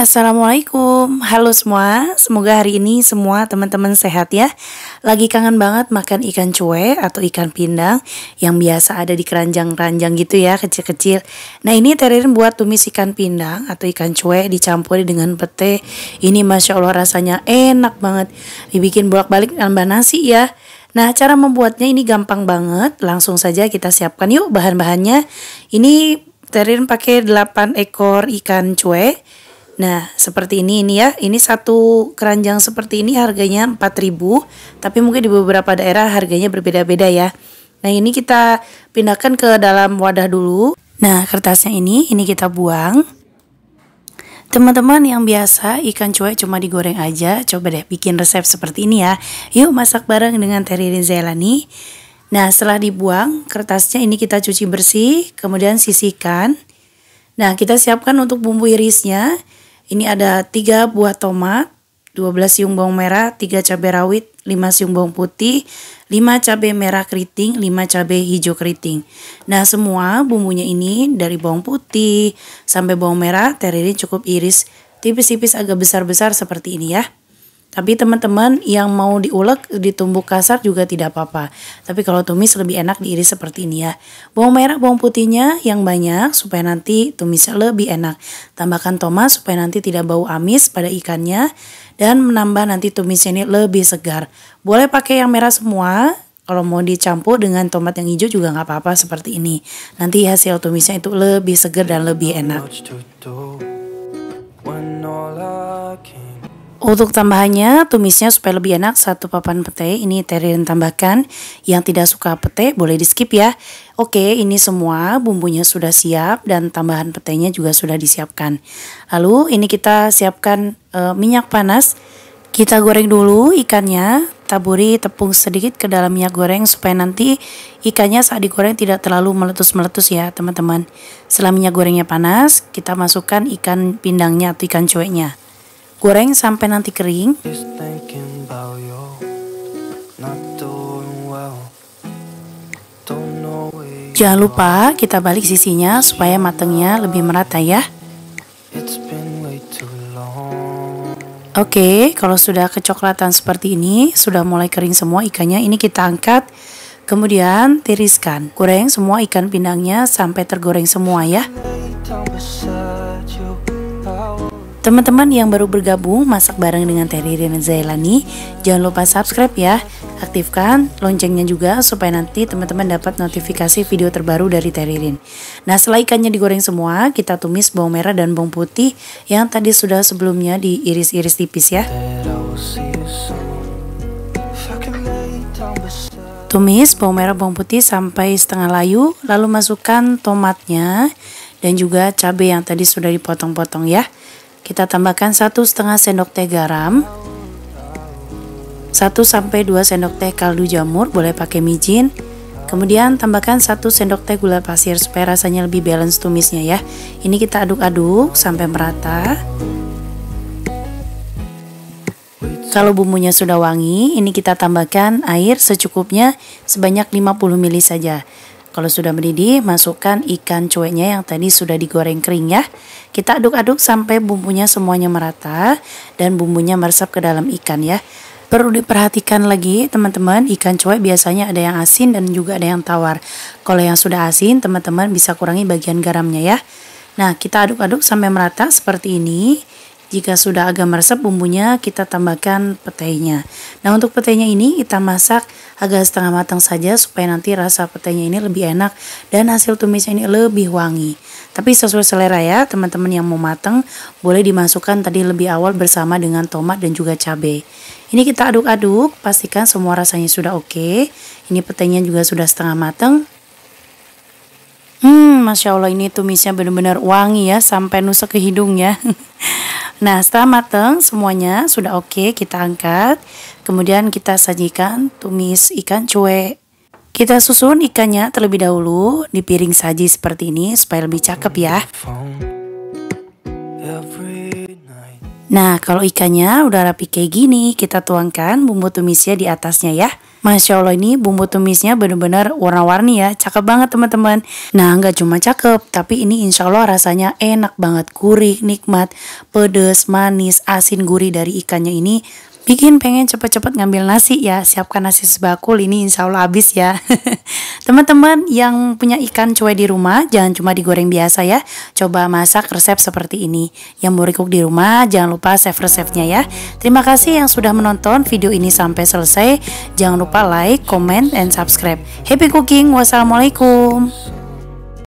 Assalamualaikum, halo semua. Semoga hari ini semua teman-teman sehat ya. Lagi kangen banget makan ikan cuek atau ikan pindang yang biasa ada di keranjang-keranjang gitu ya, kecil-kecil. Nah ini Terin buat tumis ikan pindang atau ikan cuek dicampur dengan pete. Ini masya Allah rasanya enak banget. Dibikin bolak-balik nambah nasi ya. Nah, cara membuatnya ini gampang banget. Langsung saja kita siapkan yuk bahan-bahannya. Ini Terin pakai 8 ekor ikan cuek Nah, seperti ini ini ya. Ini satu keranjang seperti ini harganya 4000 tapi mungkin di beberapa daerah harganya berbeda-beda ya. Nah, ini kita pindahkan ke dalam wadah dulu. Nah, kertasnya ini ini kita buang. Teman-teman yang biasa ikan cuek cuma digoreng aja, coba deh bikin resep seperti ini ya. Yuk masak bareng dengan Terry Rizelani. Nah, setelah dibuang, kertasnya ini kita cuci bersih, kemudian sisihkan. Nah, kita siapkan untuk bumbu irisnya. Ini ada 3 buah tomat, 12 siung bawang merah, 3 cabai rawit, 5 siung bawang putih, 5 cabai merah keriting, 5 cabai hijau keriting. Nah, semua bumbunya ini dari bawang putih sampai bawang merah, teriri cukup iris tipis-tipis agak besar-besar seperti ini ya. Tapi teman-teman yang mau diulek, ditumbuk kasar juga tidak apa-apa. Tapi kalau tumis lebih enak diiris seperti ini ya. Bawang merah, bawang putihnya yang banyak supaya nanti tumisnya lebih enak. Tambahkan tomat supaya nanti tidak bau amis pada ikannya. Dan menambah nanti tumisnya ini lebih segar. Boleh pakai yang merah semua, kalau mau dicampur dengan tomat yang hijau juga nggak apa-apa seperti ini. Nanti hasil tumisnya itu lebih segar dan lebih enak. Untuk tambahannya, tumisnya supaya lebih enak satu papan pete. Ini terin tambahkan. Yang tidak suka pete boleh di skip ya. Oke, ini semua bumbunya sudah siap dan tambahan petenya juga sudah disiapkan. Lalu ini kita siapkan e, minyak panas. Kita goreng dulu ikannya. Taburi tepung sedikit ke dalam minyak goreng supaya nanti ikannya saat digoreng tidak terlalu meletus-meletus ya teman-teman. Setelah minyak gorengnya panas, kita masukkan ikan pindangnya atau ikan cueknya goreng sampai nanti kering Jangan lupa kita balik sisinya supaya matangnya lebih merata ya. Oke, kalau sudah kecoklatan seperti ini, sudah mulai kering semua ikannya, ini kita angkat. Kemudian tiriskan, goreng semua ikan pindangnya sampai tergoreng semua ya. Teman-teman yang baru bergabung masak bareng dengan Teh dan Zailani, jangan lupa subscribe ya. Aktifkan loncengnya juga supaya nanti teman-teman dapat notifikasi video terbaru dari Teririn. Nah, setelah ikannya digoreng semua, kita tumis bawang merah dan bawang putih yang tadi sudah sebelumnya diiris-iris tipis ya. Tumis bawang merah bawang putih sampai setengah layu, lalu masukkan tomatnya dan juga cabai yang tadi sudah dipotong-potong ya. Kita tambahkan satu setengah sendok teh garam, 1 sampai 2 sendok teh kaldu jamur, boleh pakai micin. Kemudian tambahkan 1 sendok teh gula pasir supaya rasanya lebih balance tumisnya ya. Ini kita aduk-aduk sampai merata. Kalau bumbunya sudah wangi, ini kita tambahkan air secukupnya sebanyak 50 ml saja. Kalau sudah mendidih, masukkan ikan cueknya yang tadi sudah digoreng kering ya. Kita aduk-aduk sampai bumbunya semuanya merata dan bumbunya meresap ke dalam ikan ya. Perlu diperhatikan lagi teman-teman, ikan cuek biasanya ada yang asin dan juga ada yang tawar. Kalau yang sudah asin, teman-teman bisa kurangi bagian garamnya ya. Nah, kita aduk-aduk sampai merata seperti ini. Jika sudah agak meresap bumbunya, kita tambahkan petainya. Nah, untuk petainya ini kita masak agak setengah matang saja supaya nanti rasa petainya ini lebih enak dan hasil tumisnya ini lebih wangi. Tapi sesuai selera ya, teman-teman yang mau matang boleh dimasukkan tadi lebih awal bersama dengan tomat dan juga cabai. Ini kita aduk-aduk, pastikan semua rasanya sudah oke. Okay. Ini petainya juga sudah setengah matang. Hmm, Masya Allah ini tumisnya benar-benar wangi ya, sampai nusa ke hidung ya. Nah, setelah matang semuanya sudah oke, okay, kita angkat. Kemudian kita sajikan tumis ikan cuek. Kita susun ikannya terlebih dahulu di piring saji seperti ini supaya lebih cakep ya. Nah, kalau ikannya udah rapi kayak gini, kita tuangkan bumbu tumisnya di atasnya ya. Masya Allah ini bumbu tumisnya benar-benar warna-warni ya, cakep banget teman-teman. Nah nggak cuma cakep, tapi ini insya Allah rasanya enak banget, gurih, nikmat, pedes, manis, asin gurih dari ikannya ini bikin pengen cepet-cepet ngambil nasi ya siapkan nasi sebakul ini insya Allah habis ya Teman-teman yang punya ikan cuek di rumah, jangan cuma digoreng biasa ya. Coba masak resep seperti ini. Yang mau recook di rumah, jangan lupa save resepnya ya. Terima kasih yang sudah menonton video ini sampai selesai. Jangan lupa like, comment, and subscribe. Happy cooking. Wassalamualaikum.